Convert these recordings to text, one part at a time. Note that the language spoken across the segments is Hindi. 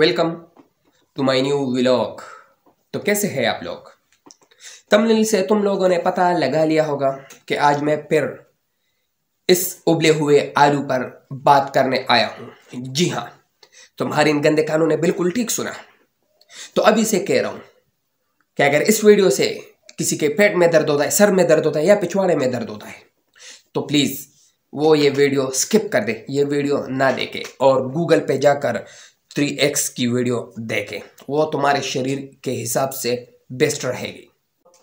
welcome to my new vlog तो कैसे हैं आप लोग तमिल से तुम लोगों ने पता लगा लिया होगा कि आज मैं फिर इस उबले हुए आलू पर बात करने आया हूं जी हाँ तुम्हारे इन गंदे कानों ने बिल्कुल ठीक सुना तो अभी से कह रहा हूं कि अगर इस वीडियो से किसी के पेट में दर्द होता है सर में दर्द होता है या पिछवाड़े में दर्द होता है तो प्लीज़ वो ये वीडियो स्किप कर दे ये वीडियो ना देखे और गूगल पे जाकर थ्री एक्स की वीडियो देखें वो तुम्हारे शरीर के हिसाब से बेस्ट रहेगी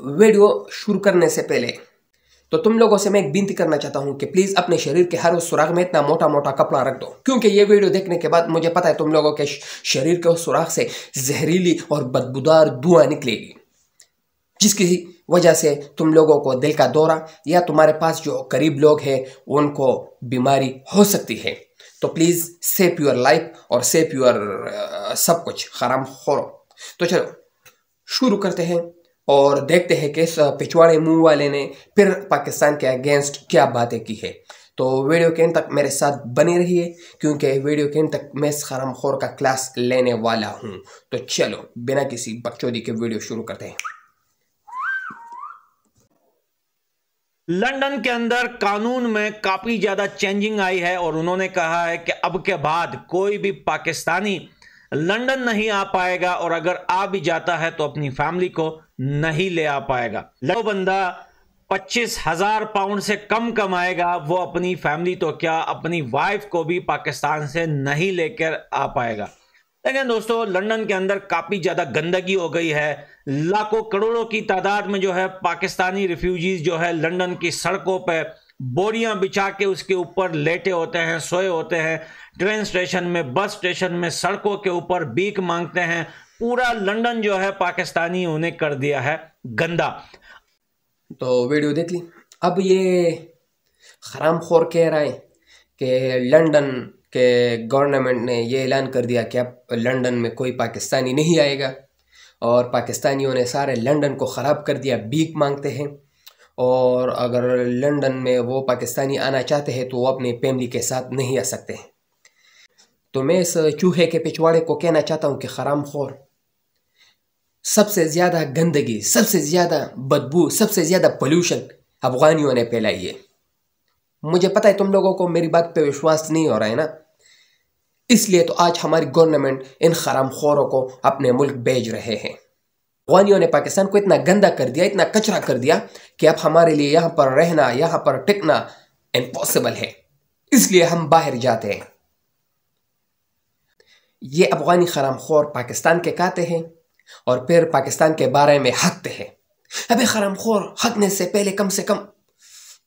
वीडियो शुरू करने से पहले तो तुम लोगों से मैं एक बिनती करना चाहता हूँ कि प्लीज़ अपने शरीर के हर उस सुराख में इतना मोटा मोटा कपड़ा रख दो क्योंकि ये वीडियो देखने के बाद मुझे पता है तुम लोगों के शरीर के उस सुराख से जहरीली और बदबूदार धुआं निकलेगी जिसकी वजह से तुम लोगों को दिल का दौरा या तुम्हारे पास जो करीब लोग हैं उनको बीमारी हो सकती है तो प्लीज़ सेप योर लाइफ और सेप योर uh, सब कुछ हराम खोरो तो चलो शुरू करते हैं और देखते हैं कि uh, पिछवाड़े मुंह वाले ने फिर पाकिस्तान के अगेंस्ट क्या बातें की है तो वीडियो के अंत तक मेरे साथ बने रहिए क्योंकि वीडियो के अंत तक मैं इस हराम खोर का क्लास लेने वाला हूं तो चलो बिना किसी बकचोदी के वीडियो शुरू करते हैं लंदन के अंदर कानून में काफ़ी ज़्यादा चेंजिंग आई है और उन्होंने कहा है कि अब के बाद कोई भी पाकिस्तानी लंदन नहीं आ पाएगा और अगर आ भी जाता है तो अपनी फैमिली को नहीं ले आ पाएगा जो बंदा पच्चीस हजार पाउंड से कम कमाएगा वो अपनी फैमिली तो क्या अपनी वाइफ को भी पाकिस्तान से नहीं लेकर आ पाएगा लेकिन दोस्तों लंदन के अंदर काफ़ी ज़्यादा गंदगी हो गई है लाखों करोड़ों की तादाद में जो है पाकिस्तानी रिफ्यूजीज़ जो है लंदन की सड़कों पर बोरियां बिछा के उसके ऊपर लेटे होते हैं सोए होते हैं ट्रेन स्टेशन में बस स्टेशन में सड़कों के ऊपर बीक मांगते हैं पूरा लंदन जो है पाकिस्तानी उन्हें कर दिया है गंदा तो वीडियो देख ली अब ये हराम खोर कह रहा है कि लंदन कि गवर्नमेंट ने ये ऐलान कर दिया कि अब लंदन में कोई पाकिस्तानी नहीं आएगा और पाकिस्तानियों ने सारे लंदन को ख़राब कर दिया भीख मांगते हैं और अगर लंदन में वो पाकिस्तानी आना चाहते हैं तो वो अपनी फैमिली के साथ नहीं आ सकते हैं तो मैं इस चूहे के पिछवाड़े को कहना चाहता हूँ कि हराम खोर सबसे ज़्यादा गंदगी सबसे ज़्यादा बदबू सबसे ज़्यादा पोल्यूशन अफगानियों ने फैलाई है मुझे पता है तुम लोगों को मेरी बात पे विश्वास नहीं हो रहा है ना इसलिए तो आज हमारी गवर्नमेंट इन खराम खोरों को अपने मुल्क भेज रहे हैं अफगानियों ने पाकिस्तान को इतना गंदा कर दिया इतना कचरा कर दिया कि अब हमारे लिए यहाँ पर रहना यहाँ पर टिकना इम्पॉसिबल है इसलिए हम बाहर जाते हैं ये अफगानी खराम खोर पाकिस्तान के कहते हैं और फिर पाकिस्तान के बारे में हकते हैं अभी खराम खोर हकने से पहले कम से कम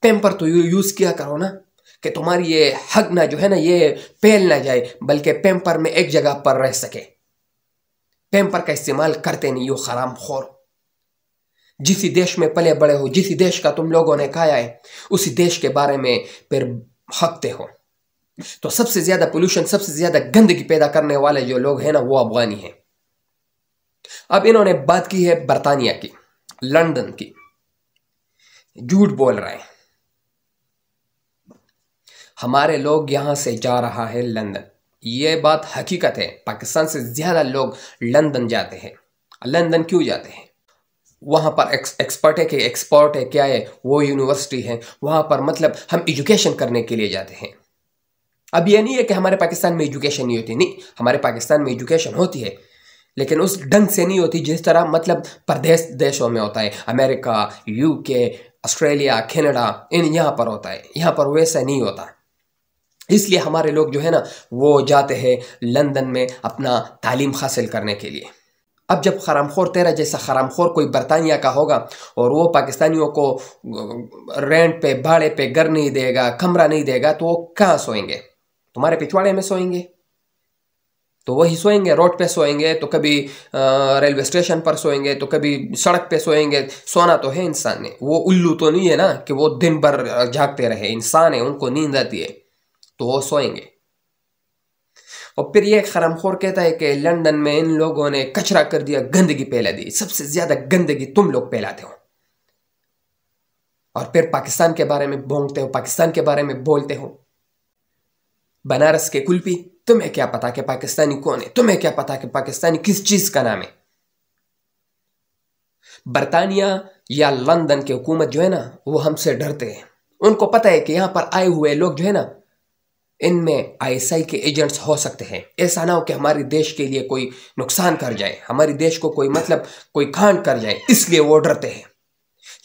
टाइम तो यू यूज़ किया करो ना कि तुम्हारी ये हक ना जो है ना ये फैल ना जाए बल्कि पेम्पर में एक जगह पर रह सके पेम्पर का इस्तेमाल करते नहीं हो हराम खोर जिस देश में पले बड़े हो जिस देश का तुम लोगों ने खाया है उसी देश के बारे में फिर हकते हो तो सबसे ज़्यादा पोल्यूशन सबसे ज़्यादा गंदगी पैदा करने वाले जो लोग हैं ना वो अफगानी हैं अब इन्होंने बात की है बरतानिया की लंदन की झूठ बोल रहे हैं हमारे लोग यहाँ से जा रहा है लंदन ये बात हकीकत है पाकिस्तान से ज़्यादा लोग लंदन जाते हैं लंदन क्यों जाते हैं वहाँ पर एक्स एक्सपर्ट है कि एक्सपर्ट है क्या है वो यूनिवर्सिटी है वहाँ पर मतलब हम एजुकेशन करने के लिए जाते हैं अब यह नहीं है कि हमारे पाकिस्तान में एजुकेशन नहीं होती नहीं हमारे पाकिस्तान में एजुकेशन होती है लेकिन उस ढंग से नहीं होती जिस तरह मतलब परदेश देशों में होता है अमेरिका यूके ऑस्ट्रेलिया कनाडा इन यहाँ पर होता है यहाँ पर वैसा नहीं होता इसलिए हमारे लोग जो है ना वो जाते हैं लंदन में अपना तालीम हासिल करने के लिए अब जब खोर तेरा जैसा खोर कोई बरतानिया का होगा और वो पाकिस्तानियों को रेंट पे भाड़े पे घर नहीं देगा कमरा नहीं देगा तो वो कहाँ सोएंगे तुम्हारे पिछवाड़े में सोएंगे तो वही सोएंगे रोड पे सोएंगे तो कभी रेलवे स्टेशन पर सोएंगे तो कभी सड़क पे सोएंगे सोना तो है इंसान ने वो उल्लू तो नहीं है ना कि वो दिन भर जागते रहे इंसान है उनको नींद आती है तो वो सोएंगे और फिर ये खरमखोर कहता है कि लंदन में इन लोगों ने कचरा कर दिया गंदगी फैला दी सबसे ज्यादा गंदगी तुम लोग फैलाते हो और फिर पाकिस्तान के बारे में भोंगते हो पाकिस्तान के बारे में बोलते हो बनारस के कुलपी तुम्हें क्या पता कि पाकिस्तानी कौन है तुम्हें क्या पता कि पाकिस्तानी किस चीज का नाम है बरतानिया या लंदन की हुकूमत जो है ना वो हमसे डरते हैं उनको पता है कि यहां पर आए हुए लोग जो है ना इनमें आईएसआई के एजेंट्स हो सकते हैं ऐसा ना हो कि हमारे देश के लिए कोई नुकसान कर जाए हमारे देश को कोई मतलब कोई खान कर जाए इसलिए वो डरते हैं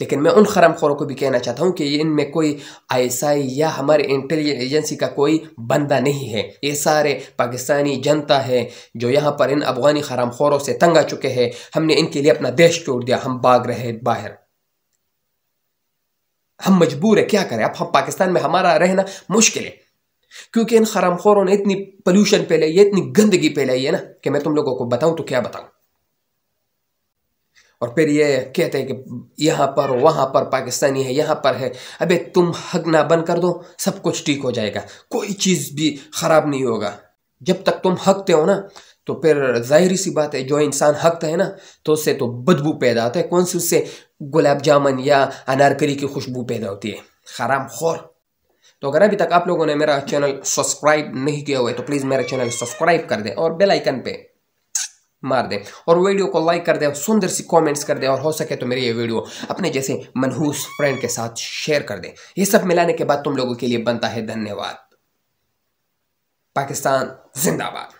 लेकिन मैं उन खरम खोरों को भी कहना चाहता हूँ कि इनमें कोई आईएसआई या हमारे इंटेलिजेंस एजेंसी का कोई बंदा नहीं है ये सारे पाकिस्तानी जनता है जो यहाँ पर इन अफगानी खरम खोरों से तंग आ चुके हैं हमने इनके लिए अपना देश छोड़ दिया हम भाग रहे बाहर हम मजबूर है क्या करें अब हम पाकिस्तान में हमारा रहना मुश्किल है क्योंकि इन खोरों ने इतनी पोल्यूशन फैलाई है इतनी गंदगी फैलाई है ना कि मैं तुम लोगों को बताऊं तो क्या बताऊं और फिर ये कहते हैं कि यहां पर वहां पर पाकिस्तानी है यहां पर है अबे तुम हक ना बंद कर दो सब कुछ ठीक हो जाएगा कोई चीज़ भी ख़राब नहीं होगा जब तक तुम हकते हो ना तो फिर जाहिर सी बात है जो इंसान हकता है ना तो उससे तो बदबू पैदा होता है कौन सी उससे गुलाब जामुन या अनारकली की खुशबू पैदा होती है खराम खोर तो अगर अभी तक आप लोगों ने मेरा चैनल सब्सक्राइब नहीं किया हुआ है तो प्लीज़ मेरा चैनल सब्सक्राइब कर दें और बेल आइकन पे मार दें और वीडियो को लाइक कर दें सुंदर सी कमेंट्स कर दें और हो सके तो मेरी ये वीडियो अपने जैसे मनहूस फ्रेंड के साथ शेयर कर दें ये सब मिलाने के बाद तुम लोगों के लिए बनता है धन्यवाद पाकिस्तान जिंदाबाद